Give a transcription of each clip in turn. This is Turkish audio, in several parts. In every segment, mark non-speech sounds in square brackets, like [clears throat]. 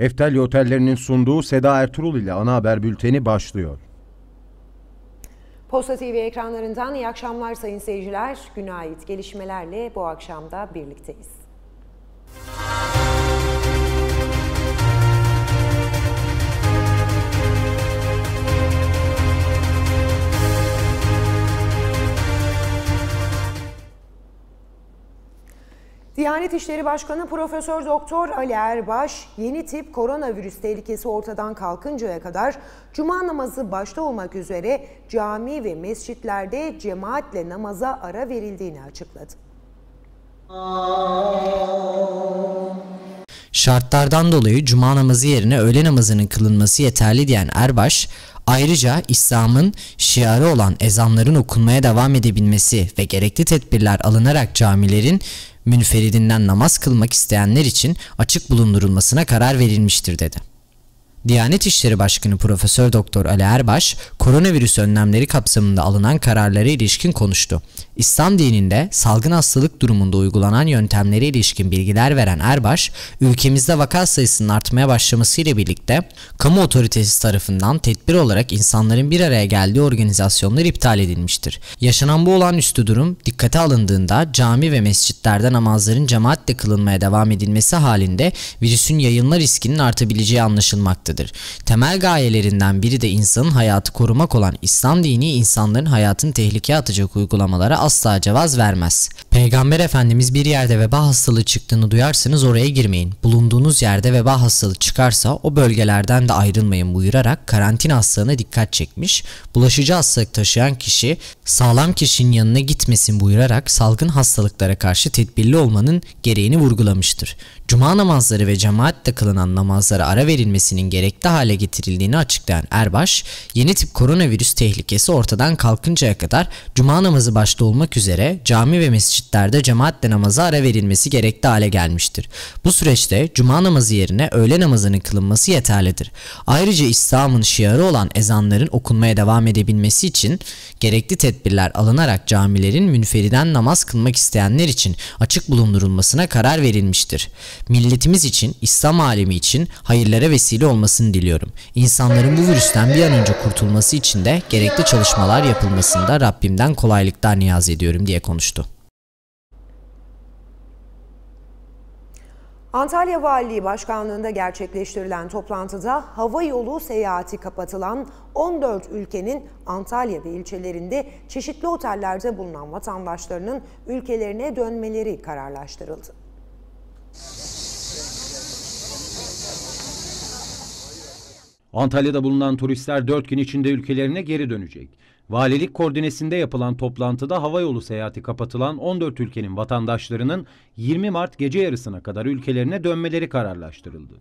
Eftel Otellerinin sunduğu Seda Ertuğrul ile ana haber bülteni başlıyor. Posta TV ekranlarından iyi akşamlar sayın seyirciler. Güne gelişmelerle bu akşamda birlikteyiz. Diyanet İşleri Başkanı Profesör Doktor Ali Erbaş, yeni tip koronavirüs tehlikesi ortadan kalkıncaya kadar cuma namazı başta olmak üzere cami ve mescitlerde cemaatle namaza ara verildiğini açıkladı. Şartlardan dolayı cuma namazı yerine öğle namazının kılınması yeterli diyen Erbaş, Ayrıca İslam'ın şiarı olan ezanların okunmaya devam edebilmesi ve gerekli tedbirler alınarak camilerin münferidinden namaz kılmak isteyenler için açık bulundurulmasına karar verilmiştir dedi. Diyanet İşleri Başkanı Profesör Doktor Ali Erbaş, koronavirüs önlemleri kapsamında alınan kararlara ilişkin konuştu. İslam dininde salgın hastalık durumunda uygulanan yöntemlere ilişkin bilgiler veren Erbaş, ülkemizde vaka sayısının artmaya başlamasıyla birlikte kamu otoritesi tarafından tedbir olarak insanların bir araya geldiği organizasyonlar iptal edilmiştir. Yaşanan bu olağanüstü durum dikkate alındığında cami ve mescitlerde namazların cemaatle kılınmaya devam edilmesi halinde virüsün yayılma riskinin artabileceği anlaşılmaktadır bulunmaktadır. Temel gayelerinden biri de insanın hayatı korumak olan İslam dini insanların hayatını tehlikeye atacak uygulamalara asla cevaz vermez. Peygamber Efendimiz bir yerde veba hastalığı çıktığını duyarsanız oraya girmeyin. Bulunduğunuz yerde veba hastalığı çıkarsa o bölgelerden de ayrılmayın buyurarak karantina hastalığına dikkat çekmiş. Bulaşıcı hastalık taşıyan kişi sağlam kişinin yanına gitmesin buyurarak salgın hastalıklara karşı tedbirli olmanın gereğini vurgulamıştır. Cuma namazları ve cemaatle kılınan namazlara ara verilmesinin gerekli hale getirildiğini açıklayan Erbaş, yeni tip koronavirüs tehlikesi ortadan kalkıncaya kadar cuma namazı başta olmak üzere cami ve mescitlerde cemaatle namaza ara verilmesi gerekli hale gelmiştir. Bu süreçte cuma namazı yerine öğle namazının kılınması yeterlidir. Ayrıca İslam'ın şiarı olan ezanların okunmaya devam edebilmesi için gerekli tedbirler alınarak camilerin münferiden namaz kılmak isteyenler için açık bulundurulmasına karar verilmiştir. Milletimiz için, İslam alemi için hayırlara vesile olmasını diliyorum. İnsanların bu virüsten bir an önce kurtulması için de gerekli çalışmalar yapılmasında Rabbimden kolaylıklar niyaz ediyorum diye konuştu. Antalya Valiliği Başkanlığı'nda gerçekleştirilen toplantıda hava yolu seyahati kapatılan 14 ülkenin Antalya ve ilçelerinde çeşitli otellerde bulunan vatandaşlarının ülkelerine dönmeleri kararlaştırıldı. Antalya'da bulunan turistler 4 gün içinde ülkelerine geri dönecek. Valilik koordinesinde yapılan toplantıda havayolu seyahati kapatılan 14 ülkenin vatandaşlarının 20 Mart gece yarısına kadar ülkelerine dönmeleri kararlaştırıldı.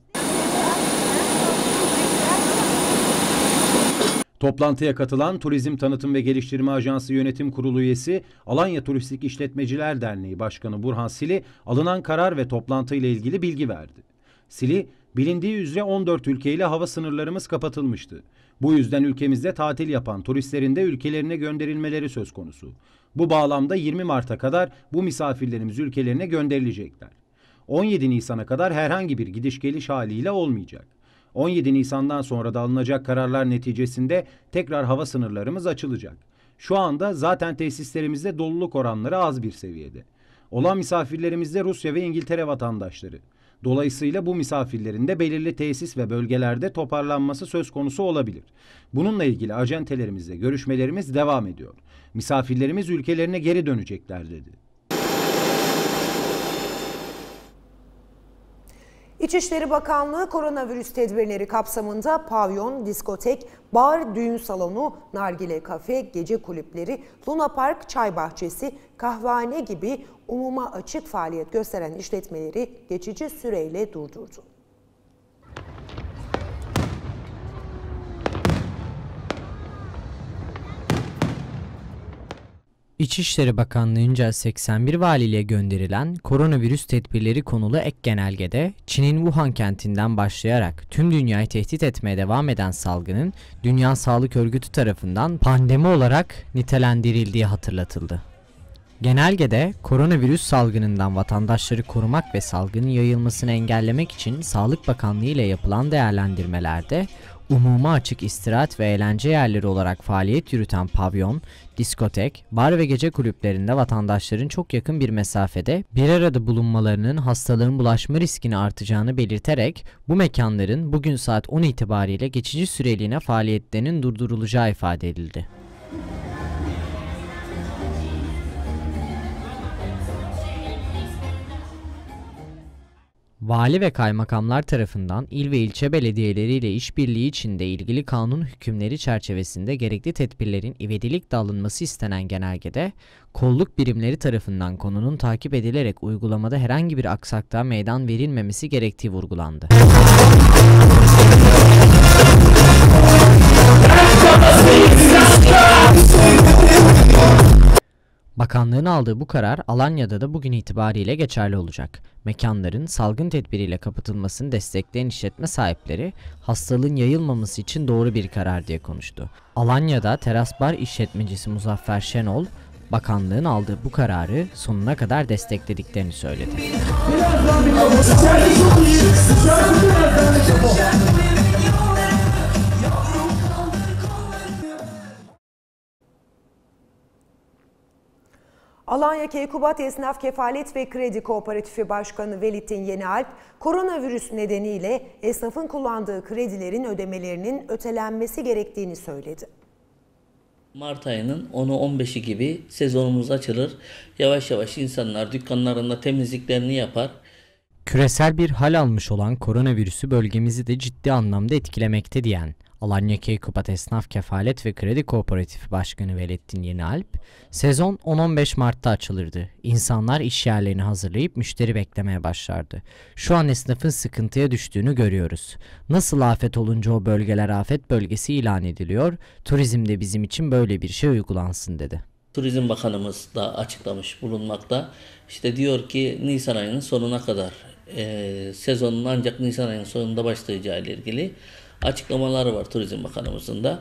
Toplantıya katılan Turizm Tanıtım ve Geliştirme Ajansı Yönetim Kurulu üyesi Alanya Turistik İşletmeciler Derneği Başkanı Burhan Sili alınan karar ve toplantıyla ilgili bilgi verdi. Sili, bilindiği üzere 14 ülkeyle hava sınırlarımız kapatılmıştı. Bu yüzden ülkemizde tatil yapan turistlerin de ülkelerine gönderilmeleri söz konusu. Bu bağlamda 20 Mart'a kadar bu misafirlerimiz ülkelerine gönderilecekler. 17 Nisan'a kadar herhangi bir gidiş geliş haliyle olmayacak. 17 Nisan'dan sonra da alınacak kararlar neticesinde tekrar hava sınırlarımız açılacak. Şu anda zaten tesislerimizde doluluk oranları az bir seviyede. Olan misafirlerimiz de Rusya ve İngiltere vatandaşları. Dolayısıyla bu misafirlerin de belirli tesis ve bölgelerde toparlanması söz konusu olabilir. Bununla ilgili acentelerimizle görüşmelerimiz devam ediyor. Misafirlerimiz ülkelerine geri dönecekler dedi. İçişleri Bakanlığı koronavirüs tedbirleri kapsamında pavyon, diskotek, bar, düğün salonu, nargile kafe, gece kulüpleri, Luna Park, çay bahçesi, kahvehane gibi umuma açık faaliyet gösteren işletmeleri geçici süreyle durdurdu. İçişleri Bakanlığı'nca 81 valiliğe gönderilen koronavirüs tedbirleri konulu ek genelgede Çin'in Wuhan kentinden başlayarak tüm dünyayı tehdit etmeye devam eden salgının Dünya Sağlık Örgütü tarafından pandemi olarak nitelendirildiği hatırlatıldı. Genelgede koronavirüs salgınından vatandaşları korumak ve salgının yayılmasını engellemek için Sağlık Bakanlığı ile yapılan değerlendirmelerde umuma açık istirahat ve eğlence yerleri olarak faaliyet yürüten pavyon, diskotek, bar ve gece kulüplerinde vatandaşların çok yakın bir mesafede bir arada bulunmalarının hastalığın bulaşma riskini artacağını belirterek bu mekanların bugün saat 10 itibariyle geçici süreliğine faaliyetlerinin durdurulacağı ifade edildi. Vali ve kaymakamlar tarafından il ve ilçe belediyeleriyle işbirliği içinde ilgili kanun hükümleri çerçevesinde gerekli tedbirlerin ivedilikle alınması istenen genelgede, kolluk birimleri tarafından konunun takip edilerek uygulamada herhangi bir aksaklığa meydan verilmemesi gerektiği vurgulandı. Bakanlığın aldığı bu karar Alanya'da da bugün itibariyle geçerli olacak. Mekanların salgın tedbiriyle kapatılmasını destekleyen işletme sahipleri hastalığın yayılmaması için doğru bir karar diye konuştu. Alanya'da teras bar işletmecisi Muzaffer Şenol, bakanlığın aldığı bu kararı sonuna kadar desteklediklerini söyledi. Birazdan, birazdan, birazdan. Alanya Keykubat Esnaf Kefalet ve Kredi Kooperatifi Başkanı Velit'in Yeni Alp, koronavirüs nedeniyle esnafın kullandığı kredilerin ödemelerinin ötelenmesi gerektiğini söyledi. Mart ayının 10'u 15'i gibi sezonumuz açılır. Yavaş yavaş insanlar dükkanlarında temizliklerini yapar. Küresel bir hal almış olan koronavirüsü bölgemizi de ciddi anlamda etkilemekte diyen Alanya Keykubat Esnaf Kefalet ve Kredi Kooperatifi Başkanı Velettin Yenialp, sezon 10-15 Mart'ta açılırdı. İnsanlar iş yerlerini hazırlayıp müşteri beklemeye başlardı. Şu an esnafın sıkıntıya düştüğünü görüyoruz. Nasıl afet olunca o bölgeler afet bölgesi ilan ediliyor, turizm de bizim için böyle bir şey uygulansın dedi. Turizm Bakanımız da açıklamış bulunmakta. İşte diyor ki Nisan ayının sonuna kadar e, sezonun ancak Nisan ayının sonunda başlayacağı ile ilgili açıklamaları var Turizm Bakanımızın da.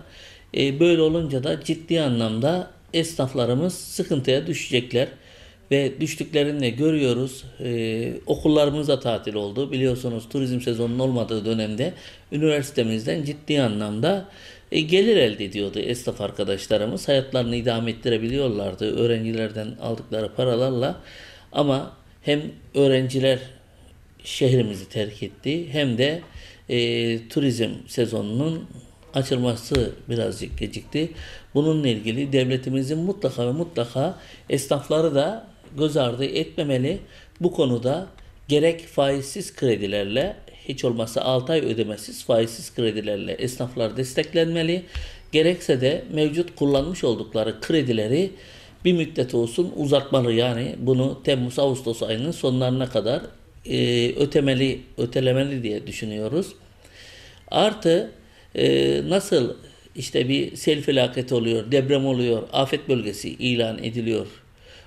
E, böyle olunca da ciddi anlamda esnaflarımız sıkıntıya düşecekler ve düştüklerini de görüyoruz. Ee, okullarımız da tatil oldu. Biliyorsunuz turizm sezonunun olmadığı dönemde üniversitemizden ciddi anlamda e, gelir elde ediyordu esnaf arkadaşlarımız. Hayatlarını idame ettirebiliyorlardı öğrencilerden aldıkları paralarla. Ama hem öğrenciler şehrimizi terk etti hem de e, turizm sezonunun açılması birazcık gecikti. Bununla ilgili devletimizin mutlaka ve mutlaka esnafları da göz ardı etmemeli. Bu konuda gerek faizsiz kredilerle hiç olmazsa 6 ay ödemesiz faizsiz kredilerle esnaflar desteklenmeli. Gerekse de mevcut kullanmış oldukları kredileri bir müddet olsun uzatmalı yani bunu Temmuz Ağustos ayının sonlarına kadar e, ötemeli, ötelemeli diye düşünüyoruz. Artı e, nasıl işte bir sel felaketi oluyor, deprem oluyor, afet bölgesi ilan ediliyor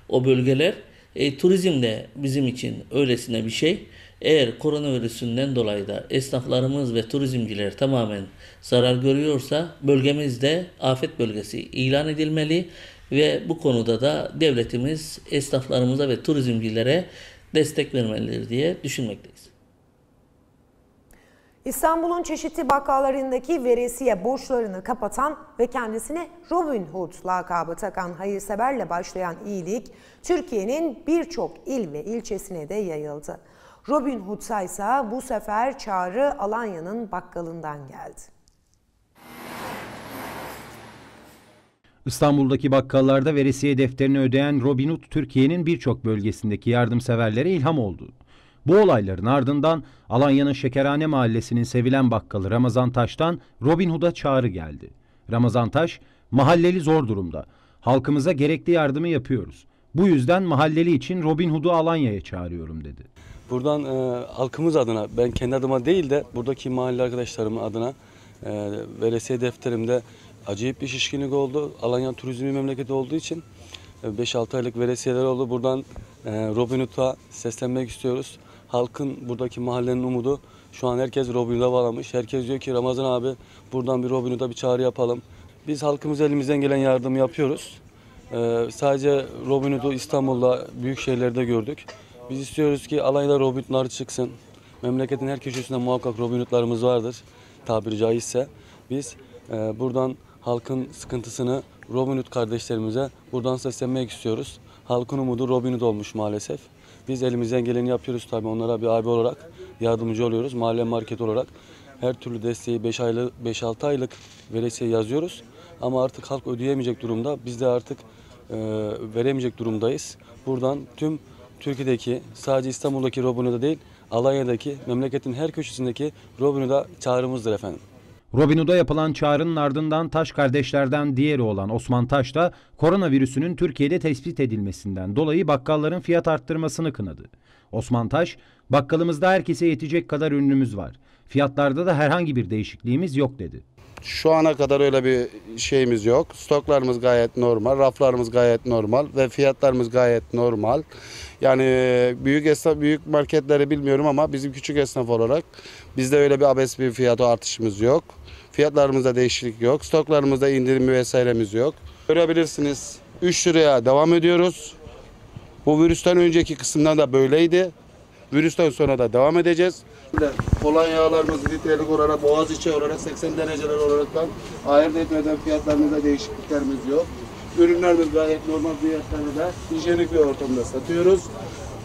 o bölgeler. E, turizm de bizim için öylesine bir şey. Eğer koronavirüsünden dolayı da esnaflarımız ve turizmciler tamamen zarar görüyorsa bölgemizde afet bölgesi ilan edilmeli ve bu konuda da devletimiz esnaflarımıza ve turizmcilere destek vermelidir diye düşünmekteyiz. İstanbul'un çeşitli bakkallarındaki veresiye borçlarını kapatan ve kendisine Robin Hood lakabı takan hayırseverle başlayan iyilik Türkiye'nin birçok il ve ilçesine de yayıldı. Robin Hood ise bu sefer çağrı Alanya'nın bakkalından geldi. İstanbul'daki bakkallarda veresiye defterini ödeyen Robin Hood Türkiye'nin birçok bölgesindeki yardımseverlere ilham oldu. Bu olayların ardından Alanya'nın Şekerhane Mahallesi'nin sevilen bakkalı Ramazan Taş'tan Robin Hood'a çağrı geldi. Ramazan Taş, mahalleli zor durumda. Halkımıza gerekli yardımı yapıyoruz. Bu yüzden mahalleli için Robin Hood'u Alanya'ya çağırıyorum dedi. Buradan e, halkımız adına, ben kendi adıma değil de buradaki mahalle arkadaşlarım adına e, veresiye defterimde acayip bir şişkinlik oldu. Alanya turizmi memleketi olduğu için 5-6 e, aylık veresiyeler oldu. Buradan e, Robin Hood'a seslenmek istiyoruz. Halkın buradaki mahallenin umudu şu an herkes Robin Hood'a bağlamış. Herkes diyor ki Ramazan abi buradan bir Robin Hood'a bir çağrı yapalım. Biz halkımız elimizden gelen yardımı yapıyoruz. Ee, sadece Robin Hood'u İstanbul'da büyük şehirlerde gördük. Biz istiyoruz ki Alanya'da Robin Hood'lar çıksın. Memleketin her köşesinde muhakkak Robin Hood'larımız vardır tabiri caizse. Biz e, buradan halkın sıkıntısını Robin Hood kardeşlerimize buradan seslenmek istiyoruz. Halkın umudu Robin Hood olmuş maalesef. Biz elimizden geleni yapıyoruz tabii onlara bir abi olarak yardımcı oluyoruz. Mahalle market olarak her türlü desteği 5 aylık 5-6 aylık veresiye yazıyoruz. Ama artık halk ödeyemeyecek durumda. Biz de artık e, veremeyecek durumdayız. Buradan tüm Türkiye'deki sadece İstanbul'daki Robin Hood'a değil Alanya'daki memleketin her köşesindeki Robin Hood'a çağrımızdır efendim. Robin Hood'a yapılan çağrının ardından Taş kardeşlerden diğeri olan Osman Taş da koronavirüsünün Türkiye'de tespit edilmesinden dolayı bakkalların fiyat arttırmasını kınadı. Osman Taş, bakkalımızda herkese yetecek kadar ürünümüz var. Fiyatlarda da herhangi bir değişikliğimiz yok dedi. Şu ana kadar öyle bir şeyimiz yok. Stoklarımız gayet normal, raflarımız gayet normal ve fiyatlarımız gayet normal. Yani büyük esnaf, büyük marketleri bilmiyorum ama bizim küçük esnaf olarak bizde öyle bir abes bir fiyat artışımız yok. Fiyatlarımızda değişiklik yok. Stoklarımızda indirim vesairemiz yok. Görebilirsiniz 3 liraya devam ediyoruz. Bu virüsten önceki kısımdan da böyleydi. Virüsten sonra da devam edeceğiz. Olan yağlarımız litrelik olarak, boğaz içi olarak 80 dereceler olaraktan ayırt etmeden fiyatlarımızda değişikliklerimiz yok. Ürünlerimiz gayet normal fiyatlarında hijyenik bir ortamda satıyoruz.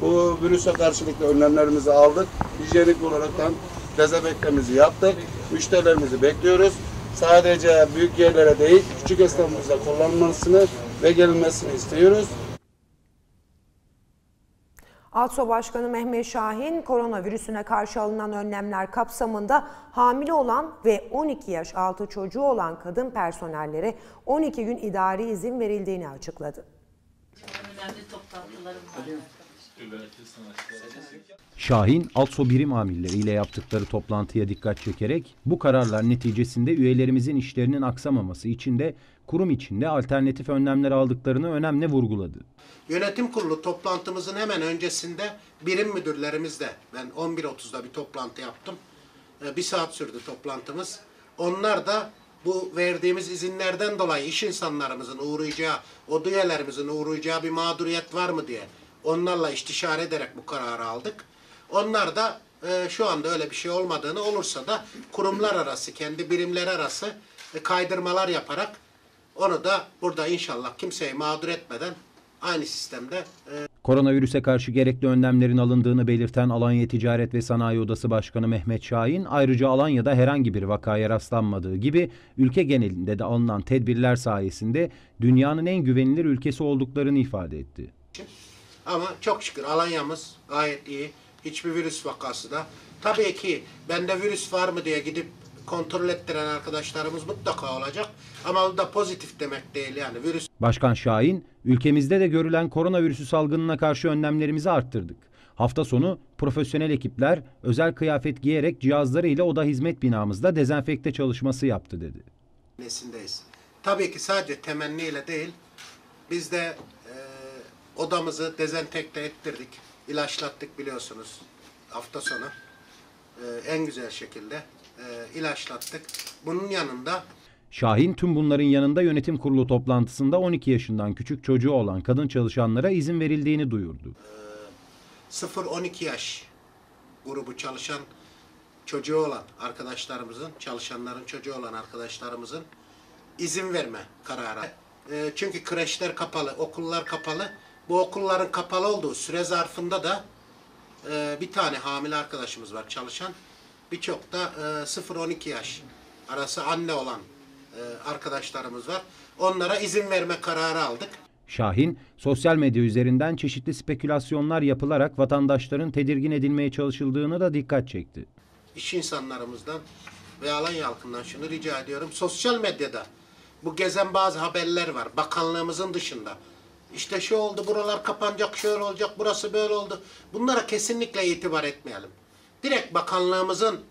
Bu virüse karşılıklı önlemlerimizi aldık. Hijyenik olaraktan beklemizi yaptık. Müşterilerimizi bekliyoruz. Sadece büyük yerlere değil, küçük esnafımızda kullanılmasını ve gelinmesini istiyoruz. ALSO Başkanı Mehmet Şahin koronavirüsüne karşı alınan önlemler kapsamında hamile olan ve 12 yaş altı çocuğu olan kadın personellere 12 gün idari izin verildiğini açıkladı. Önemli toplantılarım var. Şahin, ALSO birim amirleriyle yaptıkları toplantıya dikkat çekerek bu kararlar neticesinde üyelerimizin işlerinin aksamaması için de kurum içinde alternatif önlemler aldıklarını önemli vurguladı. Yönetim kurulu toplantımızın hemen öncesinde birim müdürlerimizle ben 11.30'da bir toplantı yaptım. Ee, bir saat sürdü toplantımız. Onlar da bu verdiğimiz izinlerden dolayı iş insanlarımızın uğrayacağı, o üyelerimizin uğrayacağı bir mağduriyet var mı diye onlarla istişare ederek bu kararı aldık. Onlar da e, şu anda öyle bir şey olmadığını olursa da kurumlar arası, kendi birimler arası e, kaydırmalar yaparak onu da burada inşallah kimseyi mağdur etmeden aynı sistemde e, Koronavirüse karşı gerekli önlemlerin alındığını belirten Alanya Ticaret ve Sanayi Odası Başkanı Mehmet Şahin, ayrıca Alanya'da herhangi bir vakaya rastlanmadığı gibi ülke genelinde de alınan tedbirler sayesinde dünyanın en güvenilir ülkesi olduklarını ifade etti. Ama çok şükür Alanya'mız gayet iyi. Hiçbir virüs vakası da. Tabii ki bende virüs var mı diye gidip kontrol ettiren arkadaşlarımız mutlaka olacak. Ama bu da pozitif demek değil yani virüs. Başkan Şahin, ülkemizde de görülen koronavirüsü salgınına karşı önlemlerimizi arttırdık. Hafta sonu profesyonel ekipler özel kıyafet giyerek cihazları ile oda hizmet binamızda dezenfekte çalışması yaptı dedi. Nesindeyiz. Tabii ki sadece temenniyle değil, biz de e, odamızı dezenfekte ettirdik ilaçlattık biliyorsunuz hafta sonu. E, en güzel şekilde e, ilaçlattık. Bunun yanında Şahin tüm bunların yanında yönetim kurulu toplantısında 12 yaşından küçük çocuğu olan kadın çalışanlara izin verildiğini duyurdu. E, 0-12 yaş grubu çalışan çocuğu olan arkadaşlarımızın, çalışanların çocuğu olan arkadaşlarımızın izin verme kararı. E, çünkü kreşler kapalı, okullar kapalı. Bu okulların kapalı olduğu süre zarfında da e, bir tane hamile arkadaşımız var çalışan. Birçok da e, 0-12 yaş arası anne olan e, arkadaşlarımız var. Onlara izin verme kararı aldık. Şahin, sosyal medya üzerinden çeşitli spekülasyonlar yapılarak vatandaşların tedirgin edilmeye çalışıldığını da dikkat çekti. İş insanlarımızdan ve alan halkından şunu rica ediyorum. Sosyal medyada bu gezen bazı haberler var. Bakanlığımızın dışında işte şey oldu, buralar kapanacak, şöyle olacak, burası böyle oldu. Bunlara kesinlikle itibar etmeyelim. Direkt bakanlığımızın,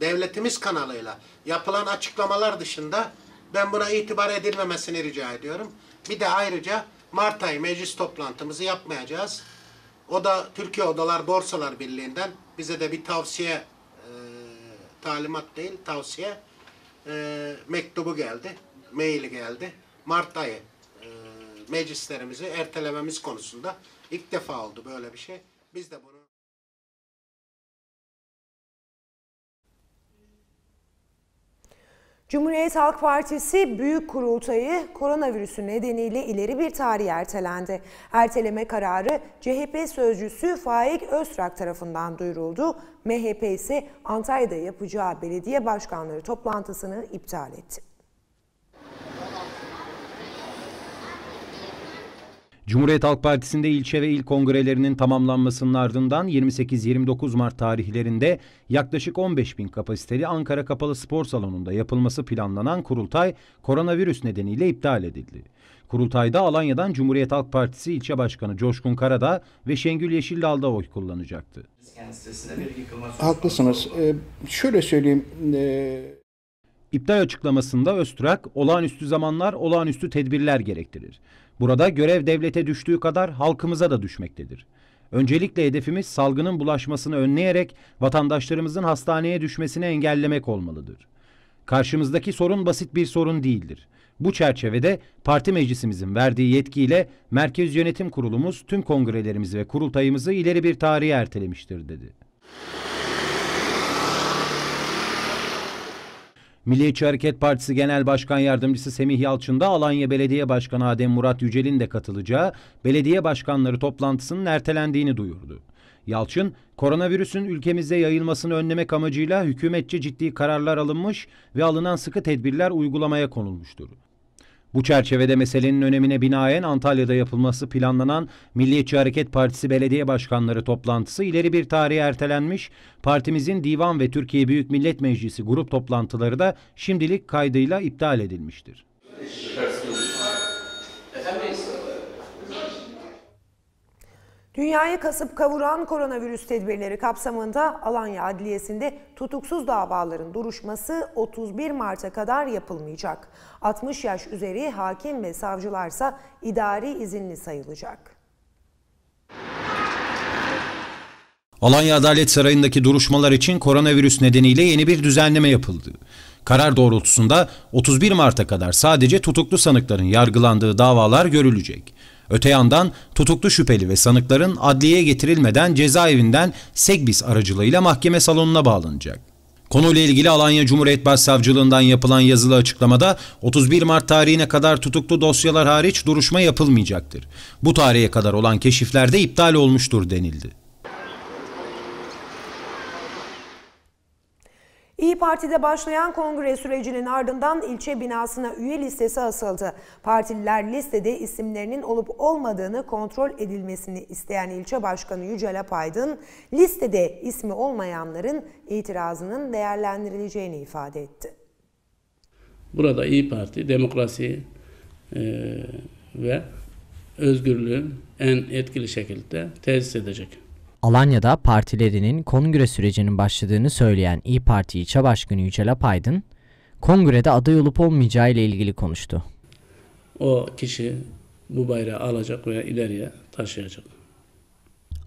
devletimiz kanalıyla yapılan açıklamalar dışında ben buna itibar edilmemesini rica ediyorum. Bir de ayrıca Mart ayı meclis toplantımızı yapmayacağız. O da Türkiye Odalar Borsalar Birliği'nden bize de bir tavsiye, e, talimat değil tavsiye e, mektubu geldi, maili geldi. Mart ayı meclislerimizi ertelememiz konusunda ilk defa oldu böyle bir şey. Biz de bunu Cumhuriyet Halk Partisi Büyük Kurultayı koronavirüsü nedeniyle ileri bir tarih ertelendi. Erteleme kararı CHP sözcüsü Faik Öztrak tarafından duyuruldu. MHP ise Antalya'da yapacağı belediye başkanları toplantısını iptal etti. Cumhuriyet Halk Partisi'nde ilçe ve il kongrelerinin tamamlanmasının ardından 28-29 Mart tarihlerinde yaklaşık 15 bin kapasiteli Ankara Kapalı Spor Salonu'nda yapılması planlanan kurultay koronavirüs nedeniyle iptal edildi. Kurultayda Alanya'dan Cumhuriyet Halk Partisi ilçe başkanı Coşkun Karada ve Şengül Yeşildal da oy kullanacaktı. Haklısınız. Ee, şöyle söyleyeyim. Ee... İptal açıklamasında Öztürk, olağanüstü zamanlar olağanüstü tedbirler gerektirir. Burada görev devlete düştüğü kadar halkımıza da düşmektedir. Öncelikle hedefimiz salgının bulaşmasını önleyerek vatandaşlarımızın hastaneye düşmesini engellemek olmalıdır. Karşımızdaki sorun basit bir sorun değildir. Bu çerçevede parti meclisimizin verdiği yetkiyle Merkez Yönetim Kurulumuz tüm kongrelerimizi ve kurultayımızı ileri bir tarihe ertelemiştir dedi. Milliyetçi Hareket Partisi Genel Başkan Yardımcısı Semih Yalçın da Alanya Belediye Başkanı Adem Murat Yücel'in de katılacağı belediye başkanları toplantısının ertelendiğini duyurdu. Yalçın, koronavirüsün ülkemizde yayılmasını önlemek amacıyla hükümetçe ciddi kararlar alınmış ve alınan sıkı tedbirler uygulamaya konulmuştur. Bu çerçevede meselenin önemine binaen Antalya'da yapılması planlanan Milliyetçi Hareket Partisi Belediye Başkanları toplantısı ileri bir tarihe ertelenmiş. Partimizin Divan ve Türkiye Büyük Millet Meclisi grup toplantıları da şimdilik kaydıyla iptal edilmiştir. Dünyayı kasıp kavuran koronavirüs tedbirleri kapsamında Alanya Adliyesi'nde tutuksuz davaların duruşması 31 Mart'a kadar yapılmayacak. 60 yaş üzeri hakim ve savcılarsa idari izinli sayılacak. Alanya Adalet Sarayı'ndaki duruşmalar için koronavirüs nedeniyle yeni bir düzenleme yapıldı. Karar doğrultusunda 31 Mart'a kadar sadece tutuklu sanıkların yargılandığı davalar görülecek. Öte yandan tutuklu şüpheli ve sanıkların adliyeye getirilmeden cezaevinden Segbis aracılığıyla mahkeme salonuna bağlanacak. Konuyla ilgili Alanya Cumhuriyet Başsavcılığından yapılan yazılı açıklamada 31 Mart tarihine kadar tutuklu dosyalar hariç duruşma yapılmayacaktır. Bu tarihe kadar olan keşiflerde iptal olmuştur denildi. İyi Parti'de başlayan kongre sürecinin ardından ilçe binasına üye listesi asıldı. Partililer listede isimlerinin olup olmadığını kontrol edilmesini isteyen ilçe başkanı Yücel Apaydın, listede ismi olmayanların itirazının değerlendirileceğini ifade etti. Burada İyi Parti demokrasi e, ve özgürlüğün en etkili şekilde tesis edecek. Alanya'da partilerinin kongre sürecinin başladığını söyleyen İyi Parti İlçe Başkanı Yücel Apaydın, kongrede aday olup olmayacağı ile ilgili konuştu. O kişi bu bayrağı alacak veya ileriye taşıyacak.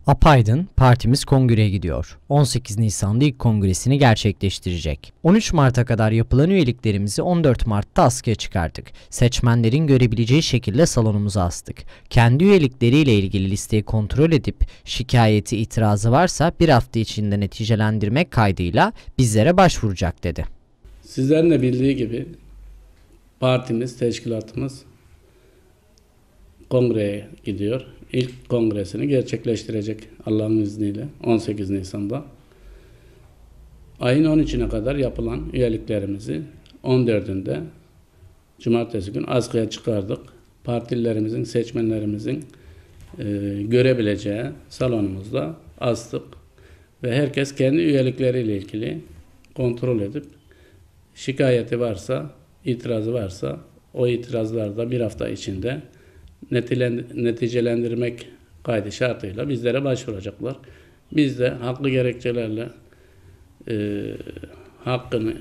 Apaydın, partimiz kongreye gidiyor. 18 Nisan'da ilk kongresini gerçekleştirecek. 13 Mart'a kadar yapılan üyeliklerimizi 14 Mart'ta askıya çıkarttık. Seçmenlerin görebileceği şekilde salonumuza astık. Kendi üyelikleriyle ilgili listeyi kontrol edip şikayeti itirazı varsa bir hafta içinde neticelendirmek kaydıyla bizlere başvuracak dedi. Sizlerin de bildiği gibi partimiz, teşkilatımız kongreye gidiyor ilk kongresini gerçekleştirecek Allah'ın izniyle 18 Nisan'da. Ayın 13'üne kadar yapılan üyeliklerimizi 14'ünde cumartesi gün askıya çıkardık. Partilerimizin, seçmenlerimizin e, görebileceği salonumuzda astık ve herkes kendi üyelikleriyle ilgili kontrol edip şikayeti varsa, itirazı varsa o itirazlar da bir hafta içinde neticelendirmek kaydı şartıyla bizlere başvuracaklar. Biz de haklı gerekçelerle e, hakkını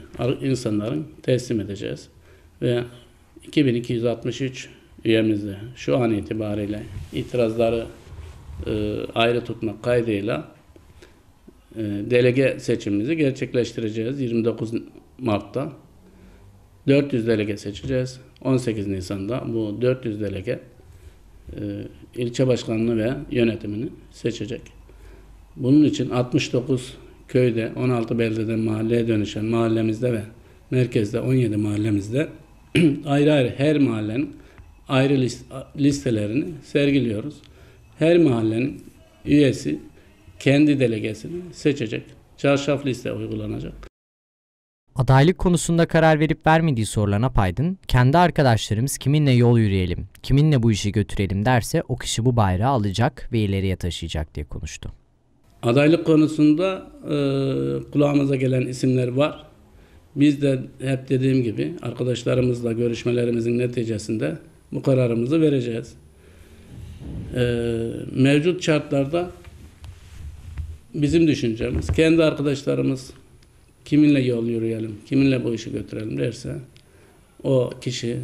insanların teslim edeceğiz. Ve 2263 üyemizde şu an itibariyle itirazları e, ayrı tutmak kaydıyla e, delege seçimimizi gerçekleştireceğiz 29 Mart'ta. 400 delege seçeceğiz. 18 Nisan'da bu 400 delege e, ilçe başkanını ve yönetimini seçecek. Bunun için 69 köyde 16 beldeden mahalleye dönüşen mahallemizde ve merkezde 17 mahallemizde [clears throat] ayrı ayrı her mahallenin ayrı listelerini sergiliyoruz. Her mahallenin üyesi kendi delegesini seçecek. Çarşaf liste uygulanacak. Adaylık konusunda karar verip vermediği sorulana Paydın, kendi arkadaşlarımız kiminle yol yürüyelim, kiminle bu işi götürelim derse o kişi bu bayrağı alacak ve ileriye taşıyacak diye konuştu. Adaylık konusunda e, kulağımıza gelen isimler var. Biz de hep dediğim gibi arkadaşlarımızla görüşmelerimizin neticesinde bu kararımızı vereceğiz. E, mevcut şartlarda bizim düşüncemiz, kendi arkadaşlarımız kiminle yol yürüyelim, kiminle bu işi götürelim derse o kişi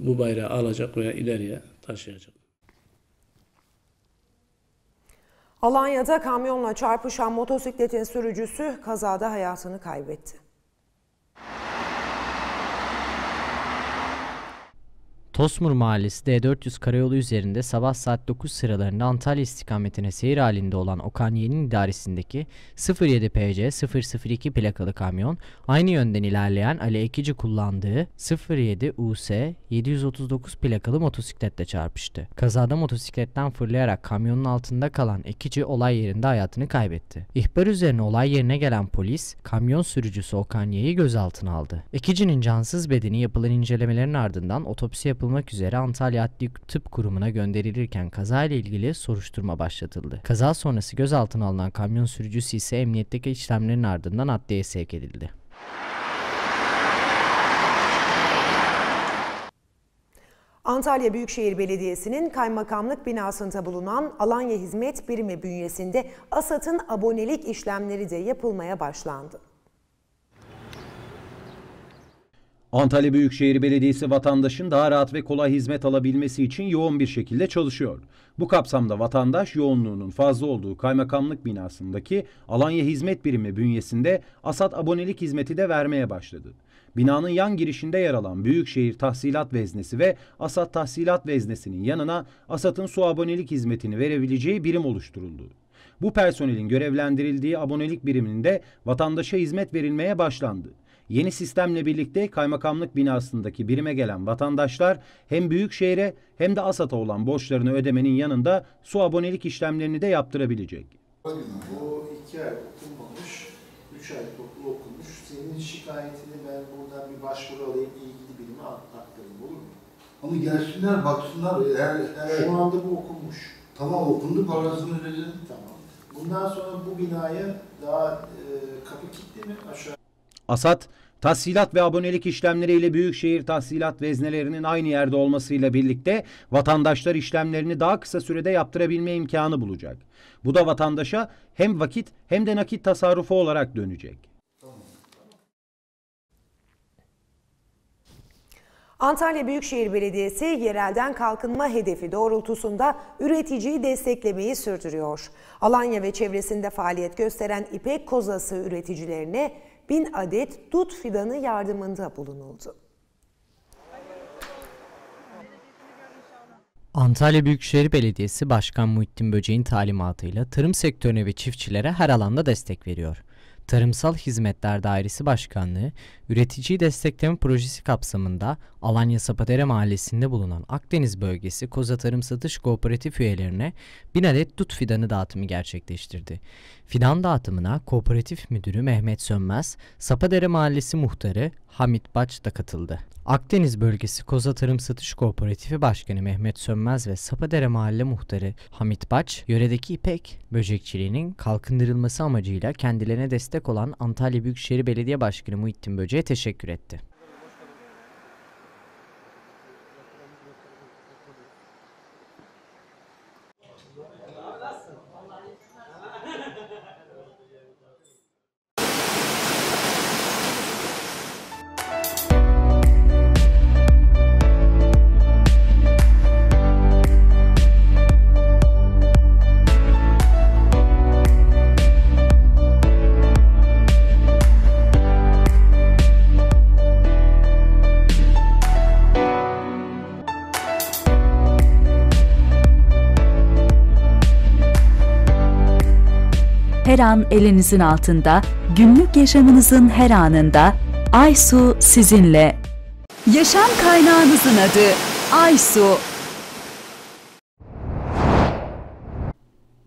bu bayrağı alacak veya ileriye taşıyacak. Alanya'da kamyonla çarpışan motosikletin sürücüsü kazada hayatını kaybetti. Tosmur Mahallesi D400 karayolu üzerinde sabah saat 9 sıralarında Antalya istikametine seyir halinde olan Okan Yeni'nin idaresindeki 07 PC 002 plakalı kamyon aynı yönden ilerleyen Ali Ekici kullandığı 07 US 739 plakalı motosikletle çarpıştı. Kazada motosikletten fırlayarak kamyonun altında kalan Ekici olay yerinde hayatını kaybetti. İhbar üzerine olay yerine gelen polis kamyon sürücüsü Okan Yeni'yi gözaltına aldı. Ekici'nin cansız bedeni yapılan incelemelerin ardından otopsi yapıldı yapılmak üzere Antalya Adli Tıp Kurumu'na gönderilirken kazayla ilgili soruşturma başlatıldı. Kaza sonrası gözaltına alınan kamyon sürücüsü ise emniyetteki işlemlerin ardından adliyeye sevk edildi. Antalya Büyükşehir Belediyesi'nin kaymakamlık binasında bulunan Alanya Hizmet Birimi bünyesinde ASAT'ın abonelik işlemleri de yapılmaya başlandı. Antalya Büyükşehir Belediyesi vatandaşın daha rahat ve kolay hizmet alabilmesi için yoğun bir şekilde çalışıyor. Bu kapsamda vatandaş yoğunluğunun fazla olduğu kaymakamlık binasındaki Alanya Hizmet Birimi bünyesinde ASAT abonelik hizmeti de vermeye başladı. Binanın yan girişinde yer alan Büyükşehir Tahsilat Veznesi ve ASAT Tahsilat Veznesi'nin yanına ASAT'ın su abonelik hizmetini verebileceği birim oluşturuldu. Bu personelin görevlendirildiği abonelik biriminde vatandaşa hizmet verilmeye başlandı. Yeni sistemle birlikte kaymakamlık binasındaki birime gelen vatandaşlar hem Büyükşehir'e hem de ASAT'a olan borçlarını ödemenin yanında su abonelik işlemlerini de yaptırabilecek. Bu iki ay okunmamış, üç ay toplu okunmuş. Senin şikayetini ben buradan bir başvuru alayım, ilgili birime aktarayım olur mu? Ama gelsinler baksınlar. Her, her... Şu şey- anda bu okunmuş. Tamam okundu parasını ödedim. Tamam. Bundan sonra bu binaya daha e, kapı kilitli mi aşağı? Asat, tahsilat ve abonelik işlemleriyle büyükşehir tahsilat veznelerinin aynı yerde olmasıyla birlikte vatandaşlar işlemlerini daha kısa sürede yaptırabilme imkanı bulacak. Bu da vatandaşa hem vakit hem de nakit tasarrufu olarak dönecek. Antalya Büyükşehir Belediyesi yerelden kalkınma hedefi doğrultusunda üreticiyi desteklemeyi sürdürüyor. Alanya ve çevresinde faaliyet gösteren İpek kozası üreticilerine bin adet dut fidanı yardımında bulunuldu. Antalya Büyükşehir Belediyesi Başkan Muhittin Böceğin talimatıyla tarım sektörüne ve çiftçilere her alanda destek veriyor. Tarımsal Hizmetler Dairesi Başkanlığı, Üreticiyi Destekleme Projesi kapsamında Alanya Sapadere Mahallesi'nde bulunan Akdeniz Bölgesi Koza Tarım Satış Kooperatif üyelerine 1000 adet dut fidanı dağıtımı gerçekleştirdi. Fidan dağıtımına Kooperatif Müdürü Mehmet Sönmez, Sapadere Mahallesi Muhtarı Hamit Baç da katıldı. Akdeniz Bölgesi Koza Tarım Satış Kooperatifi Başkanı Mehmet Sönmez ve Sapadere Mahalle Muhtarı Hamit Baç, yöredeki ipek böcekçiliğinin kalkındırılması amacıyla kendilerine destek destek olan Antalya Büyükşehir Belediye Başkanı Muhittin böceğe teşekkür etti. her an elinizin altında, günlük yaşamınızın her anında Aysu sizinle. Yaşam kaynağınızın adı Aysu.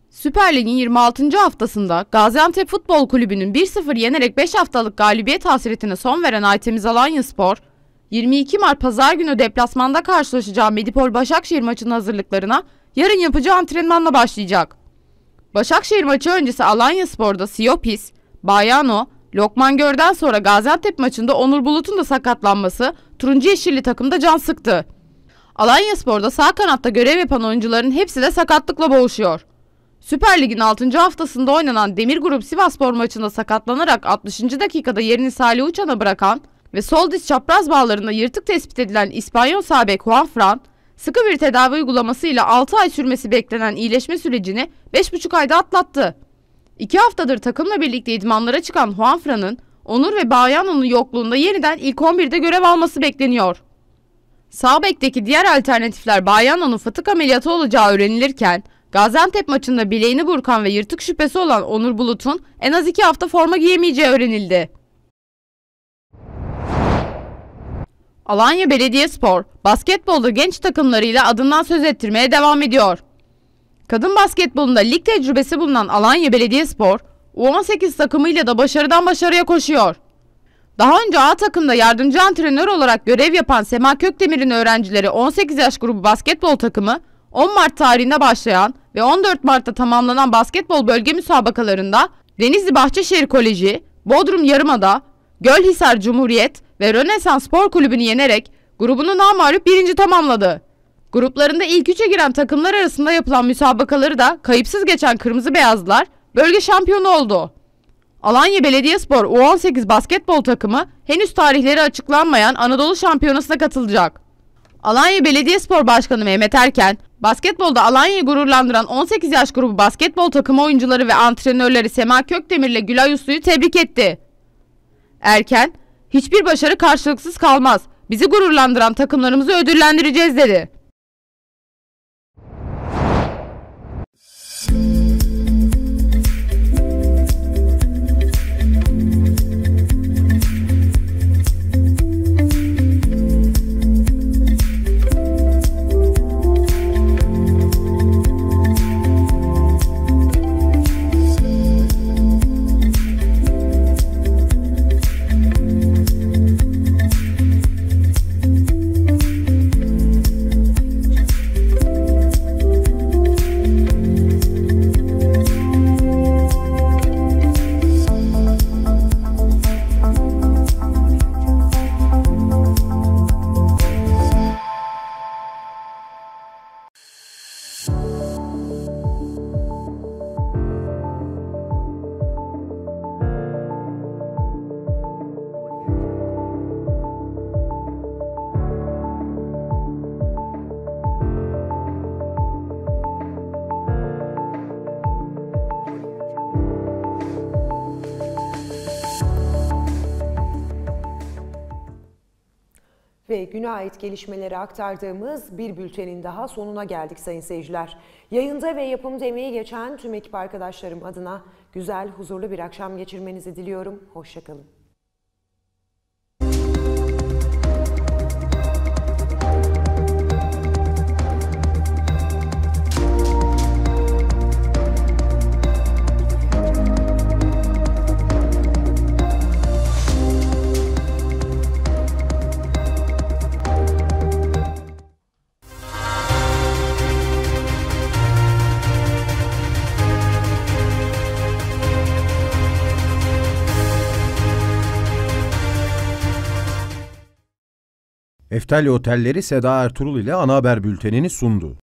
Süper Lig'in 26. haftasında Gaziantep Futbol Kulübü'nün 1-0 yenerek 5 haftalık galibiyet hasretine son veren Aytemiz Alanya Spor, 22 Mart Pazar günü deplasmanda karşılaşacağı Medipol Başakşehir maçının hazırlıklarına yarın yapacağı antrenmanla başlayacak. Başakşehir maçı öncesi Alanya Spor'da Siopis, Bayano, Lokman Gör'den sonra Gaziantep maçında Onur Bulut'un da sakatlanması turuncu yeşilli takımda can sıktı. Alanya Spor'da sağ kanatta görev yapan oyuncuların hepsi de sakatlıkla boğuşuyor. Süper Lig'in 6. haftasında oynanan Demir Grup Sivaspor maçında sakatlanarak 60. dakikada yerini Salih Uçan'a bırakan ve sol diz çapraz bağlarında yırtık tespit edilen İspanyol sabek Juan Sıkı bir tedavi uygulamasıyla 6 ay sürmesi beklenen iyileşme sürecini 5,5 ayda atlattı. 2 haftadır takımla birlikte idmanlara çıkan Juanfran'ın Onur ve Bayano'nun yokluğunda yeniden ilk 11'de görev alması bekleniyor. Sağ bekteki diğer alternatifler Bayano'nun fıtık ameliyatı olacağı öğrenilirken Gaziantep maçında bileğini burkan ve yırtık şüphesi olan Onur Bulut'un en az 2 hafta forma giyemeyeceği öğrenildi. Alanya Belediyespor basketbolda genç takımlarıyla adından söz ettirmeye devam ediyor. Kadın basketbolunda lig tecrübesi bulunan Alanya Belediyespor U18 takımıyla da başarıdan başarıya koşuyor. Daha önce A takımda yardımcı antrenör olarak görev yapan Sema Kökdemir'in öğrencileri 18 yaş grubu basketbol takımı 10 Mart tarihinde başlayan ve 14 Mart'ta tamamlanan basketbol bölge müsabakalarında Denizli Bahçeşehir Koleji, Bodrum Yarımada, Gölhisar Cumhuriyet ve Rönesans Spor Kulübü'nü yenerek grubunu namalup birinci tamamladı. Gruplarında ilk üçe giren takımlar arasında yapılan müsabakaları da kayıpsız geçen Kırmızı Beyazlılar bölge şampiyonu oldu. Alanya Belediyespor U18 basketbol takımı henüz tarihleri açıklanmayan Anadolu Şampiyonası'na katılacak. Alanya Belediyespor Başkanı Mehmet Erken, basketbolda Alanya'yı gururlandıran 18 yaş grubu basketbol takımı oyuncuları ve antrenörleri Sema Kökdemir ile Gülay Uslu'yu tebrik etti. Erken, Hiçbir başarı karşılıksız kalmaz. Bizi gururlandıran takımlarımızı ödüllendireceğiz dedi. ve güne ait gelişmeleri aktardığımız bir bültenin daha sonuna geldik sayın seyirciler. Yayında ve yapım emeği geçen tüm ekip arkadaşlarım adına güzel, huzurlu bir akşam geçirmenizi diliyorum. Hoşçakalın. Eftalya Otelleri Seda Ertuğrul ile ana haber bültenini sundu.